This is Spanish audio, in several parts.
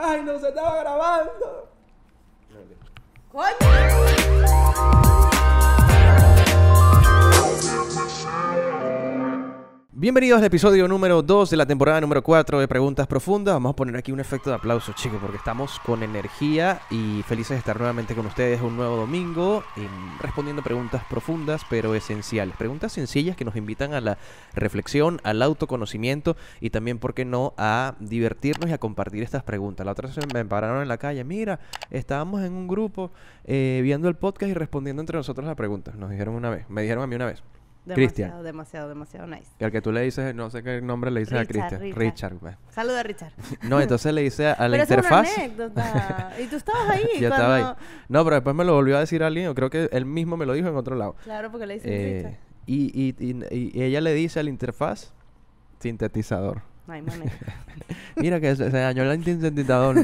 ¡Ay, no se estaba grabando! Bienvenidos al episodio número 2 de la temporada número 4 de Preguntas Profundas. Vamos a poner aquí un efecto de aplauso, chicos, porque estamos con energía y felices de estar nuevamente con ustedes un nuevo domingo eh, respondiendo preguntas profundas pero esenciales. Preguntas sencillas que nos invitan a la reflexión, al autoconocimiento y también, ¿por qué no?, a divertirnos y a compartir estas preguntas. La otra vez me pararon en la calle, mira, estábamos en un grupo eh, viendo el podcast y respondiendo entre nosotros las preguntas. Nos dijeron una vez, me dijeron a mí una vez. Cristian. Demasiado, demasiado nice. Y al que tú le dices, no sé qué nombre le dices a Cristian. Richard. Richard pues. Saluda a Richard. No, entonces le dice a, la pero interfaz. Es una anécdota. y tú estabas ahí. Yo estaba ahí. No, pero después me lo volvió a decir alguien. Yo creo que él mismo me lo dijo en otro lado. Claro, porque le dice a eh, Richard. Y, y, y, ella le dice a la interfaz sintetizador. Ay, Mira que se dañó el sintetizador.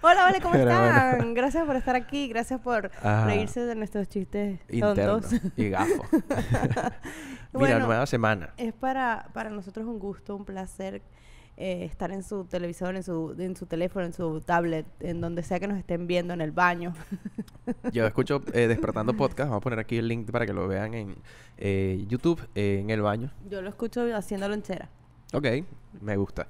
Hola, vale, ¿cómo están? Gracias por estar aquí, gracias por reírse de nuestros chistes tontos. y gafos. Mira, nueva semana. Es para, para nosotros un gusto, un placer eh, estar en su televisor, en su, en su teléfono, en su tablet, en donde sea que nos estén viendo, en el baño. Yo escucho eh, Despertando Podcast, vamos a poner aquí el link para que lo vean en eh, YouTube, en el baño. Yo lo escucho haciendo lonchera. Ok, me gusta.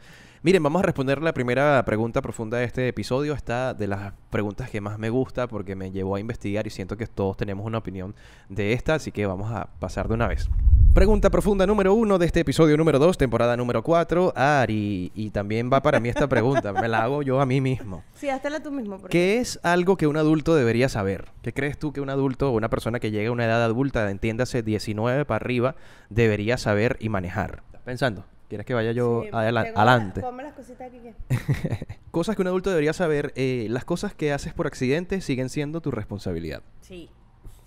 Miren, vamos a responder la primera pregunta profunda de este episodio. Esta de las preguntas que más me gusta porque me llevó a investigar y siento que todos tenemos una opinión de esta, así que vamos a pasar de una vez. Pregunta profunda número uno de este episodio número dos, temporada número cuatro. Ari, y también va para mí esta pregunta, me la hago yo a mí mismo. Sí, la tú mismo. ¿Qué es algo que un adulto debería saber? ¿Qué crees tú que un adulto o una persona que llegue a una edad adulta, entiéndase 19 para arriba, debería saber y manejar? ¿Estás pensando? ¿Quieres que vaya yo adelante? las cositas aquí. cosas que un adulto debería saber. Eh, las cosas que haces por accidente siguen siendo tu responsabilidad. Sí,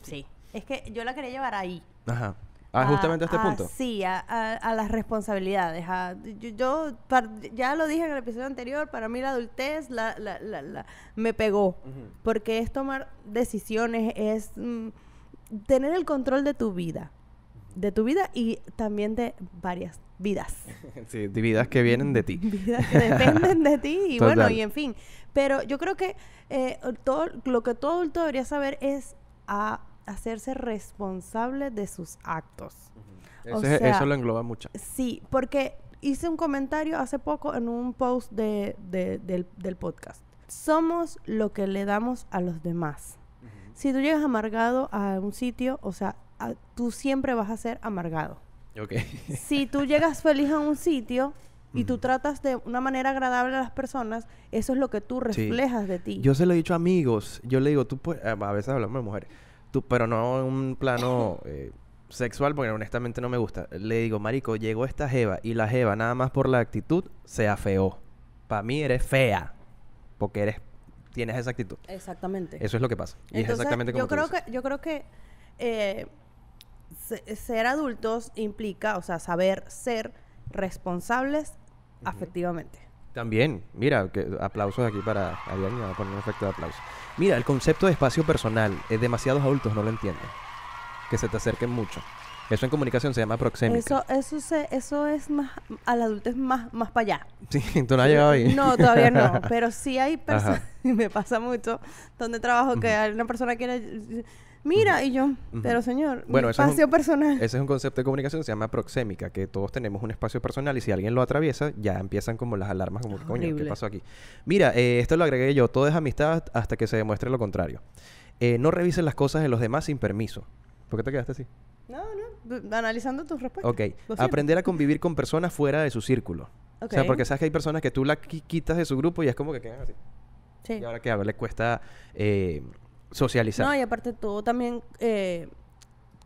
sí. Es que yo la quería llevar ahí. Ajá. Ah, justamente a, este punto. Sí, a, las responsabilidades. yo, ya lo dije en el episodio anterior, para mí la adultez me pegó, porque es tomar decisiones, es mm, tener el control de tu vida de tu vida y también de varias vidas. Sí, de vidas que vienen de ti. Vidas que dependen de ti y bueno, y en fin. Pero yo creo que eh, todo, lo que todo adulto debería saber es a hacerse responsable de sus actos. eso lo engloba mucho. Sí, porque hice un comentario hace poco en un post de, del, podcast. Somos lo que le damos a los demás. Si tú llegas amargado a un sitio, o sea, tú siempre vas a ser amargado. si tú llegas feliz a un sitio y tú tratas de una manera agradable a las personas, eso es lo que tú reflejas de ti. Yo se lo he dicho a amigos, yo le digo, tú eh, a veces hablamos de mujeres, tú, pero no en un plano eh, sexual, porque honestamente no me gusta. Le digo, marico, llegó esta jeva y la jeva nada más por la actitud se afeó. Para mí eres fea, porque eres tienes esa actitud. Exactamente. Eso es lo que pasa. Y es exactamente como yo creo que yo creo que eh, ser adultos implica, o sea, saber ser responsables afectivamente. También, mira, que, aplausos aquí para alguien, a poner un efecto de aplauso. Mira, el concepto de espacio personal, es eh, demasiados adultos no lo entienden. Que se te acerquen mucho. Eso en comunicación se llama proxémica. Eso, eso, es más, Al adulto es más, más para allá. Sí, tú no has llegado ahí. No, todavía no. pero sí hay personas, y me pasa mucho, donde trabajo, que hay una persona que Mira, y yo, pero señor, mi espacio es un, personal. Ese es un concepto de comunicación, se llama proxémica, que todos tenemos un espacio personal y si alguien lo atraviesa, ya empiezan como las alarmas, como, coño, ¿qué pasó aquí? Mira, eh, esto lo agregué yo, todo es amistad hasta que se demuestre lo contrario. Eh, no revisen las cosas de los demás sin permiso. ¿Por qué te quedaste así? No, no, analizando tus respuestas. Ok. Aprender a convivir con personas fuera de su círculo. O sea, porque sabes que hay personas que tú las quitas de su grupo y es como que quedan así. Sí. Y ahora que ver, les cuesta eh, socializar. No, y aparte tú también eh,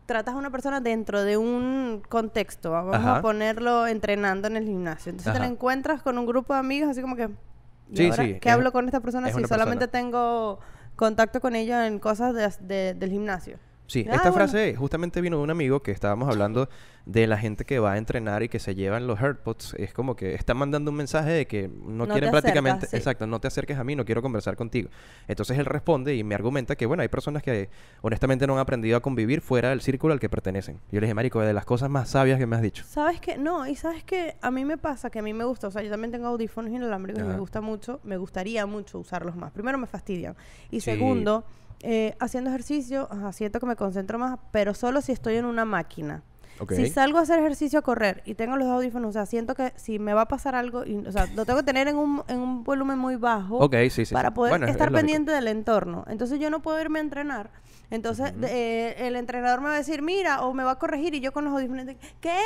tratas a una persona dentro de un contexto. Vamos a ponerlo entrenando en el gimnasio. Entonces te la encuentras con un grupo de amigos así como que... Sí, sí. ¿Qué hablo con esta persona es si solamente tengo contacto con ella en cosas del gimnasio? Sí, ah, esta frase justamente vino de un amigo que estábamos hablando de la gente que va a entrenar y que se llevan los AirPods. Es como que está mandando un mensaje de que no, quiere quieren prácticamente. Exacto, no te acerques a mí, no quiero conversar contigo. Entonces él responde y me argumenta que, bueno, hay personas que honestamente no han aprendido a convivir fuera del círculo al que pertenecen. Yo le dije, Marico, de las cosas más sabias que me has dicho. ¿Sabes qué? No, y ¿sabes qué? A mí me pasa que a mí me gusta, o sea, yo también tengo audífonos inalámbricos y me gusta mucho, me gustaría mucho usarlos más. Primero, me fastidian. Y segundo eh, haciendo ejercicio, siento que me concentro más, pero solo si estoy en una máquina. Si salgo a hacer ejercicio a correr y tengo los audífonos, siento que si me va a pasar algo, y, o sea, lo tengo que tener en un, volumen muy bajo para poder estar pendiente del entorno. Entonces yo no puedo irme a entrenar entonces, eh, el entrenador me va a decir, mira, o me va a corregir y yo con los audífonos, ¿qué?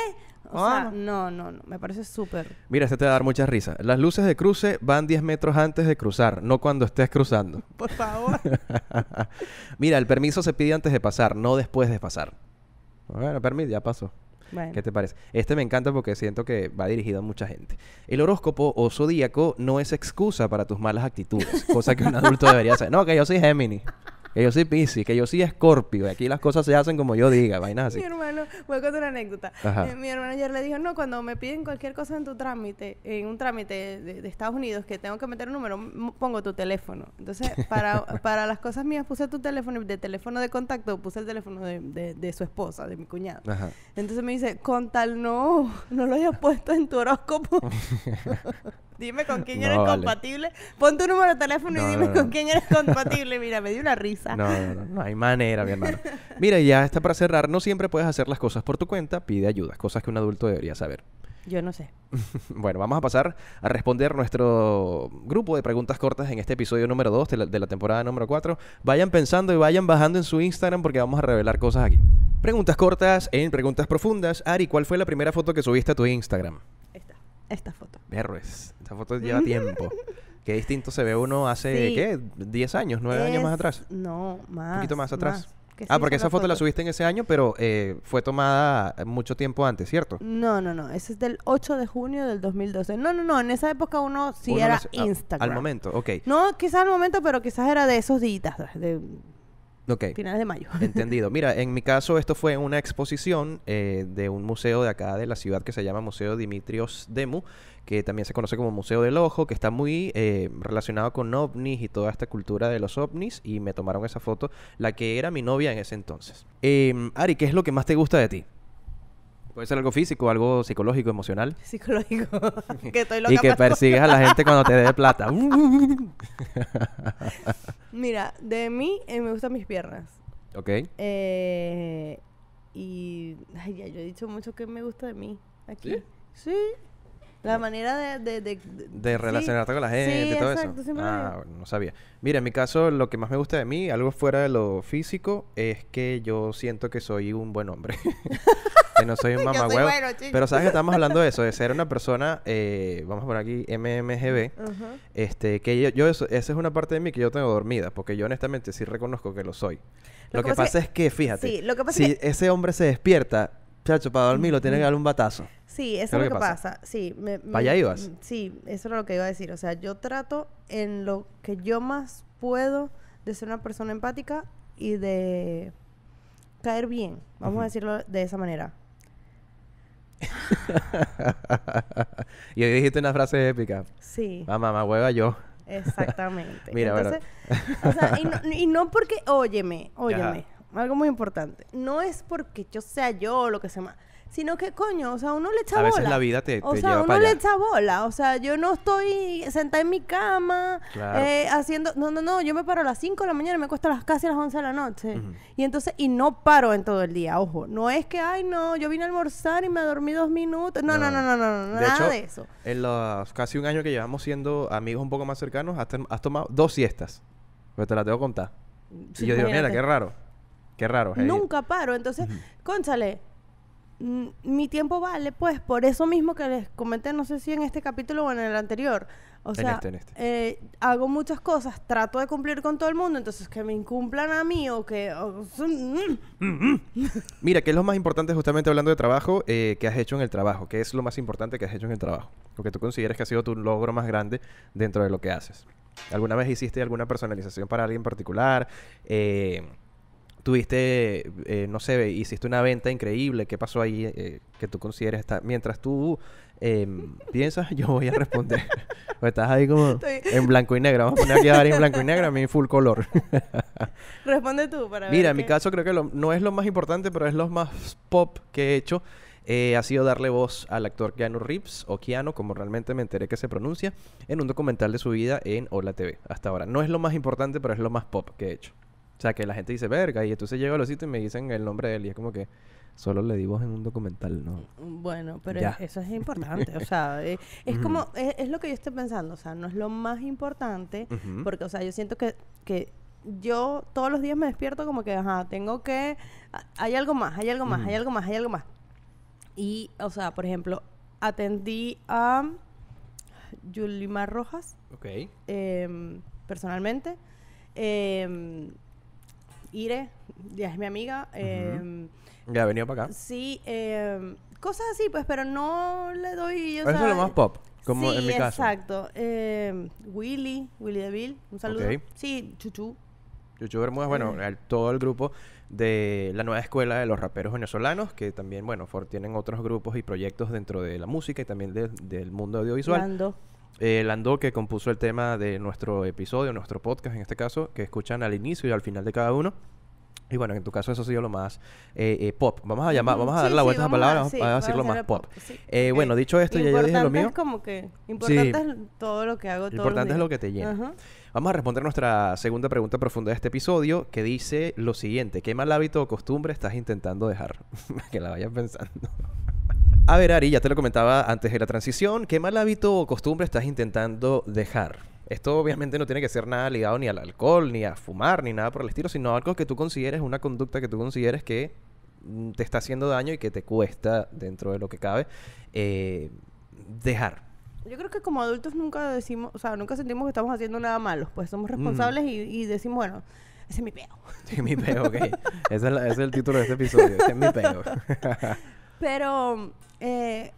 O sea, ah. no, no, no, me parece súper. Mira, este te va a dar mucha risa. Las luces de cruce van 10 metros antes de cruzar, no cuando estés cruzando. Por favor. mira, el permiso se pide antes de pasar, no después de pasar. Bueno, permiso, ya pasó. ¿Qué te parece? Este me encanta porque siento que va dirigido a mucha gente. El horóscopo o zodíaco no es excusa para tus malas actitudes, cosa que un adulto debería hacer. No, que yo soy Géminis que yo soy Pisces, que yo soy Escorpio. aquí las cosas se hacen como yo diga, vainas así. mi hermano, voy a contar una anécdota. Eh, mi hermano ayer le dijo, no, cuando me piden cualquier cosa en tu trámite, en un trámite de, Estados Unidos que tengo que meter un número, pongo tu teléfono. Entonces, para, las cosas mías puse tu teléfono y de teléfono de contacto puse el teléfono de, su esposa, de mi cuñado. Entonces me dice, con tal no, no lo hayas puesto en tu horóscopo. dime con quién eres compatible. Pon tu número de teléfono y dime con quién eres compatible. Mira, me dio una risa. No, no, no, hay manera, mi hermano. Mira, ya está para cerrar. No siempre puedes hacer las cosas por tu cuenta. Pide ayuda, cosas que un adulto debería saber. Yo no sé. bueno, vamos a pasar a responder nuestro grupo de preguntas cortas en este episodio número 2 de la, de la temporada número 4. Vayan pensando y vayan bajando en su Instagram porque vamos a revelar cosas aquí. Preguntas cortas en preguntas profundas. Ari, ¿cuál fue la primera foto que subiste a tu Instagram? esta foto. es... Esta foto lleva tiempo. Qué distinto se ve uno hace, ¿qué? ¿10 años? ¿Nueve años más atrás? No, más. Un poquito más atrás. Ah, porque esa foto, la subiste en ese año, pero eh, fue tomada mucho tiempo antes, ¿cierto? No, no, no. Ese es del 8 de junio del 2012. No, no, no. En esa época uno sí era ah, Instagram. al momento, ok. No, quizás al momento, pero quizás era de esos días. De Okay. Finales de mayo. Entendido. Mira, en mi caso esto fue una exposición eh, de un museo de acá de la ciudad que se llama Museo Dimitrios Demu, que también se conoce como Museo del Ojo, que está muy eh, relacionado con ovnis y toda esta cultura de los ovnis, y me tomaron esa foto, la que era mi novia en ese entonces. Em, Ari, ¿qué es lo que más te gusta de ti? Puede ser algo físico, algo psicológico, emocional. Psicológico. que estoy loca y que persigues a la gente cuando te dé plata. Mira, de mí eh, me gustan mis piernas. Ok. Eh, y ay, ya, yo he dicho mucho que me gusta de mí aquí. Sí. La manera de... De, relacionarte con la gente, y todo eso. Ah, no sabía. Mira, en mi caso, lo que más me gusta de mí, algo fuera de lo físico, es que yo siento que soy un buen hombre no soy un mamá pero sabes que estamos hablando de eso, de ser una persona, eh, vamos por aquí MMGB, este, que yo, eso, esa es una parte de mí que yo tengo dormida, porque yo honestamente sí reconozco que lo soy. Lo, que, pasa es que, fíjate, si ese hombre se despierta, chacho, para dormir lo tiene que dar un batazo. Sí, eso es lo que, pasa? Vaya Sí, me, ibas? Sí, eso era lo que iba a decir. O sea, yo trato en lo que yo más puedo de ser una persona empática y de caer bien, vamos a decirlo de esa manera. y hoy dijiste una frase épica. Sí. Mamá, mamá, hueva yo. Exactamente. Mira, Entonces, y, no, porque, óyeme, óyeme, algo muy importante. No es porque yo sea yo lo que se más sino que coño, o sea, uno le echa bola. A veces la vida te, O sea, uno le echa bola, o sea, yo no estoy sentada en mi cama eh, haciendo, no, no, no, yo me paro a las 5 de la mañana y me cuesta las casi a las 11 de la noche. Y entonces, y no paro en todo el día, ojo, no es que, ay, no, yo vine a almorzar y me dormí dos minutos, no, no, no, no, no, no, de nada de eso. En los casi un año que llevamos siendo amigos un poco más cercanos, has, has tomado dos siestas, pero te la tengo que contar. y yo digo, mira, qué raro. Qué raro. Nunca paro. Entonces, cónchale, mi tiempo vale, pues, por eso mismo que les comenté, no sé si en este capítulo o en el anterior. O sea, este, este. Eh, hago muchas cosas, trato de cumplir con todo el mundo, entonces que me incumplan a mí o que... Mm. Mira, ¿qué es lo más importante justamente hablando de trabajo eh, que has hecho en el trabajo? ¿Qué es lo más importante que has hecho en el trabajo? Lo que tú consideres que ha sido tu logro más grande dentro de lo que haces. ¿Alguna vez hiciste alguna personalización para alguien particular? Eh, tuviste, eh, no sé, hiciste una venta increíble, ¿qué pasó ahí eh, que tú consideras? Estar? Mientras tú em, piensas, yo voy a responder. o estás ahí como en blanco y negro. Vamos a poner aquí a en blanco y negro, a mí en full color. Responde tú para Mira, en mi caso creo que no es lo más importante, pero es lo más pop que he hecho. Eh, ha sido darle voz al actor Keanu Reeves, o Keanu, como realmente me enteré que se pronuncia, en un documental de su vida en Hola TV. Hasta ahora. No es lo más importante, pero es lo más pop que he hecho. O sea, que la gente dice verga y entonces llego a los sitios y me dicen el nombre de él y es como que solo le di voz en un documental, ¿no? Bueno, pero eso es importante, o sea, eh, es, como, es, lo que yo estoy pensando, o sea, no es lo más importante, porque, o sea, yo siento que, que yo todos los días me despierto como que, ajá, tengo que, hay algo más, hay algo más, hay mm. algo más, hay algo más. Y, o sea, por ejemplo, atendí a Yulimar Rojas. Ok. Em, personalmente. Em, Ire, ya es mi amiga. Em, ya ha venido para acá. Sí, em, cosas así, pues, pero no le doy. Eso es lo más pop, como en mi caso. Exacto. Em, Willy, Willy Deville, un saludo. Sí, Chuchu. Chuchu Bermúdez, bueno, eh. todo el grupo de la nueva escuela de los raperos venezolanos, que también, bueno, tienen otros grupos y proyectos dentro de la música y también del mundo audiovisual. Lando. Eh, Landó, que compuso el tema de nuestro episodio, nuestro podcast en este caso, que escuchan al inicio y al final de cada uno. Y bueno, en tu caso eso ha sido lo más eh, eh, pop. Vamos a llamar, vamos a dar la vuelta a esa palabra, vamos a, decir más pop. Eh, bueno, dicho esto, ya yo dije lo mío. como que importante es todo lo que hago. Importante es lo que te llena. Vamos a responder nuestra segunda pregunta profunda de este episodio, que dice lo siguiente: ¿Qué mal hábito o costumbre estás intentando dejar? que la vayas pensando. A ver, Ari, ya te lo comentaba antes de la transición. ¿Qué mal hábito o costumbre estás intentando dejar? Esto obviamente no tiene que ser nada ligado ni al alcohol, ni a fumar, ni nada por el estilo, sino algo que tú consideres, una conducta que tú consideres que mm, te está haciendo daño y que te cuesta, dentro de lo que cabe, eh, dejar. Yo creo que como adultos nunca decimos, o sea, nunca sentimos que estamos haciendo nada malo, pues somos mm. responsables y, decimos, bueno, ese es mi peo. es mi es el título de este episodio. Ese es mi peo. Pero eh,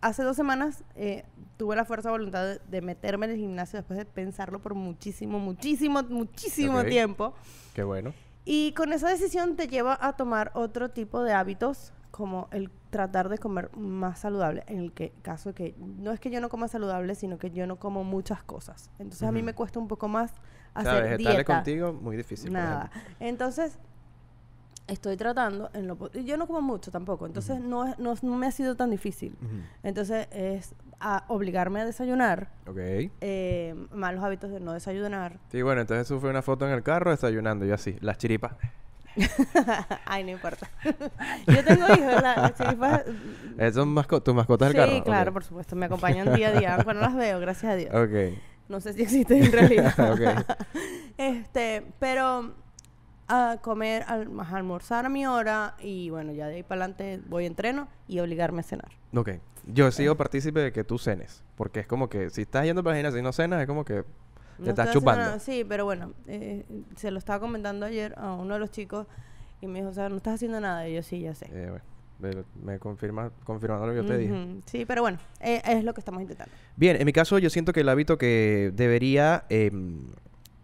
hace dos semanas eh, tuve la fuerza de voluntad de, meterme en el gimnasio después de pensarlo por muchísimo, muchísimo, muchísimo tiempo. Qué bueno. Y con esa decisión te lleva a tomar otro tipo de hábitos, como el tratar de comer más saludable, en el que, caso que no es que yo no coma saludable, sino que yo no como muchas cosas. Entonces a mí me cuesta un poco más hacer o contigo, muy difícil. Nada. Entonces estoy tratando en lo yo no como mucho tampoco entonces no, no, me ha sido tan difícil entonces es obligarme a desayunar okay. eh, malos hábitos de no desayunar sí bueno entonces sufre una foto en el carro desayunando Yo así las chiripas Ay, no importa. yo tengo hijos, las chiripas. Eh, ¿Son masco tus mascotas del carro? Sí, claro, por supuesto. Me acompañan día a día, bueno las veo, gracias a Dios. Ok. No sé si existen en realidad. okay. Este, pero a comer, a, almorzar a mi hora y bueno, ya de ahí para adelante voy a entreno y obligarme a cenar. Ok. Yo he sido partícipe de que tú cenes, porque es como que si estás yendo para la gimnasia y no cenas, es como que te estás chupando. Sí, pero bueno, eh, se lo estaba comentando ayer a uno de los chicos y me dijo, o sea, no estás haciendo nada. Y yo sí, ya sé. Eh, me confirma, confirmando lo que yo te dije. Sí, pero bueno, eh, es lo que estamos intentando. Bien, en mi caso yo siento que el hábito que debería em,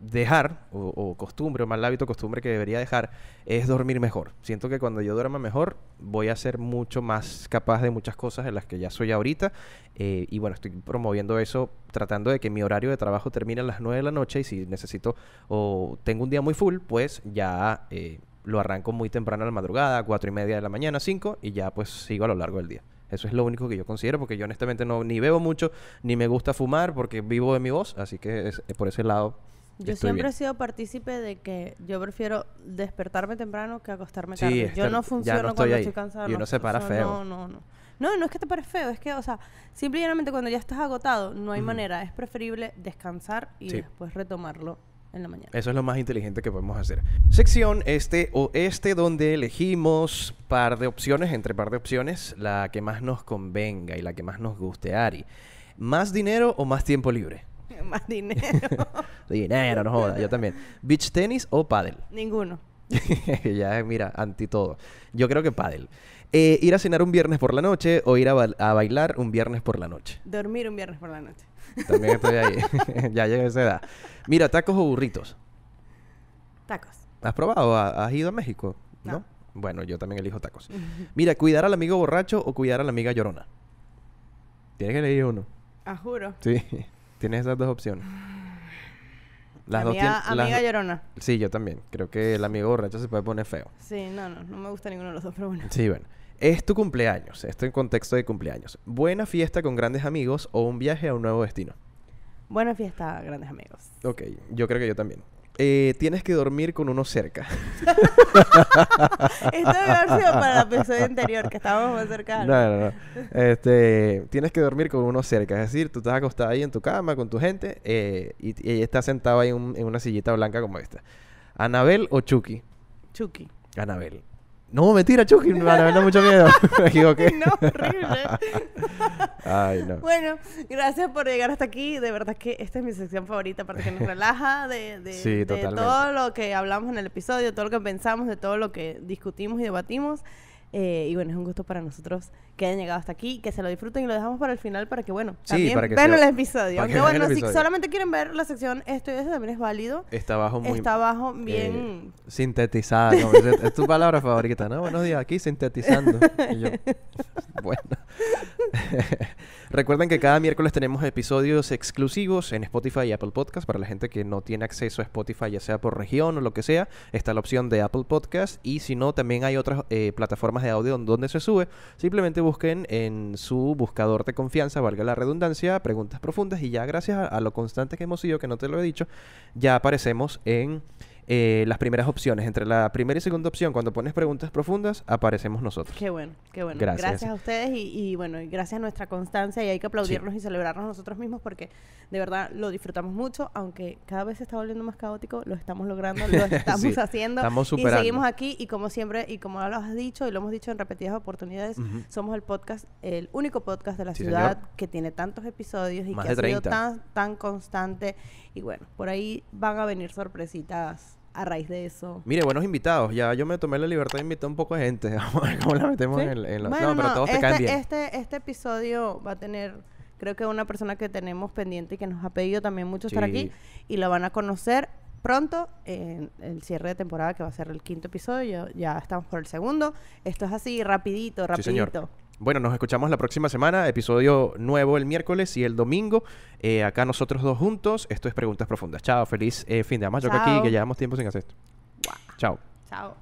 dejar, o, costumbre, o mal hábito, costumbre que debería dejar, es dormir mejor. Siento que cuando yo duerma mejor, voy a ser mucho más capaz de muchas cosas en las que ya soy ahorita. Eh, y bueno, estoy promoviendo eso, tratando de que mi horario de trabajo termine a las 9 de la noche y si necesito o tengo un día muy full, pues ya eh, lo arranco muy temprano a la madrugada, cuatro y media de la mañana, 5, y ya pues sigo a lo largo del día. Eso es lo único que yo considero, porque yo honestamente no ni bebo mucho, ni me gusta fumar, porque vivo de mi voz, así que es, eh, por ese lado yo siempre he sido partícipe de que yo prefiero despertarme temprano que acostarme tarde. yo no funciono cuando estoy cansado. Y no, se para feo. No, no, no. No, no es que te parezca feo, es que, o sea, simplemente cuando ya estás agotado, no hay manera. Es preferible descansar y después retomarlo en la mañana. Eso es lo más inteligente que podemos hacer. Sección este o este donde elegimos par de opciones, entre par de opciones, la que más nos convenga y la que más nos guste, Ari. ¿Más dinero o más tiempo libre? Más dinero. dinero, no jodas. Yo también. ¿Beach tenis o paddle? Ninguno. ya, mira, anti todo. Yo creo que paddle. Eh, ir a cenar un viernes por la noche o ir a, bailar un viernes por la noche. Dormir un viernes por la noche. También estoy ahí. ya llegué a esa edad. Mira, tacos o burritos. Tacos. ¿Has probado? ¿Has ido a México? ¿No? Bueno, yo también elijo tacos. Mira, cuidar al amigo borracho o cuidar a la amiga llorona. Tienes que elegir uno. Ah, juro. Sí. Tienes esas dos opciones. Las amiga, dos Amiga llorona. Sí, yo también. Creo que el amigo borracho se puede poner feo. Sí, no, no. No me gusta ninguno de los dos, pero bueno. Sí, bueno. Es tu cumpleaños. Esto en contexto de cumpleaños. Buena fiesta con grandes amigos o un viaje a un nuevo destino. Buena fiesta, grandes amigos. Ok, yo creo que yo también. Eh, tienes que dormir con uno cerca. Esto debe haber para el episodio anterior, que estábamos más cercanos. No, no, no. Este, tienes que dormir con uno cerca. Es decir, tú estás acostada ahí en tu cama con tu gente eh, y, ella está sentada ahí en una sillita blanca como esta. ¿Anabel o Chucky? Chucky. Anabel. No, mentira, Chucky, me van mucho miedo. me No, horrible. Bueno, gracias por llegar hasta aquí. De verdad que esta es mi sección favorita, para que nos relaja de, todo lo que hablamos en el episodio, todo lo que pensamos, de todo lo que discutimos y debatimos. Eh, y bueno, es un gusto para nosotros que hayan llegado hasta aquí, que se lo disfruten y lo dejamos para el final para que, bueno, también vean el episodio. bueno, si solamente quieren ver la sección esto y eso también es válido. Está abajo muy... Está abajo eh, bien... sintetizado. es, tu palabra favorita, ¿no? Buenos días, aquí sintetizando. bueno. Recuerden que cada miércoles tenemos episodios exclusivos en Spotify y Apple Podcast. Para la gente que no tiene acceso a Spotify, ya sea por región o lo que sea, está la opción de Apple Podcast. Y si no, también hay otras eh, plataformas de audio donde se sube. Simplemente busquen en su buscador de confianza, valga la redundancia, preguntas profundas. Y ya gracias a, a lo constante que hemos sido, que no te lo he dicho, ya aparecemos en eh, las primeras opciones. Entre la primera y segunda opción, cuando pones preguntas profundas, aparecemos nosotros. Qué bueno, qué bueno. Gracias, a ustedes y, y, bueno, gracias a nuestra constancia y hay que aplaudirnos y celebrarnos nosotros mismos porque de verdad lo disfrutamos mucho, aunque cada vez se está volviendo más caótico, lo estamos logrando, lo estamos haciendo y seguimos aquí y como siempre y como lo has dicho y lo hemos dicho en repetidas oportunidades, somos el podcast, el único podcast de la ciudad que tiene tantos episodios y que ha sido tan, tan constante y bueno, por ahí van a venir sorpresitas a raíz de eso. Mire, buenos invitados. Ya yo me tomé la libertad de invitar un poco de gente. Vamos a ver cómo la metemos en, la... pero todos este, te caen este, bien. Este, este, episodio va a tener creo que una persona que tenemos pendiente y que nos ha pedido también mucho estar aquí y lo van a conocer pronto en el cierre de temporada que va a ser el quinto episodio. Ya, estamos por el segundo. Esto es así rapidito, rapidito. Bueno, nos escuchamos la próxima semana, episodio nuevo el miércoles y el domingo. Eh, acá nosotros dos juntos. Esto es Preguntas Profundas. Chao, feliz eh, fin de que aquí, que llevamos tiempo sin hacer esto. Chao. Chao.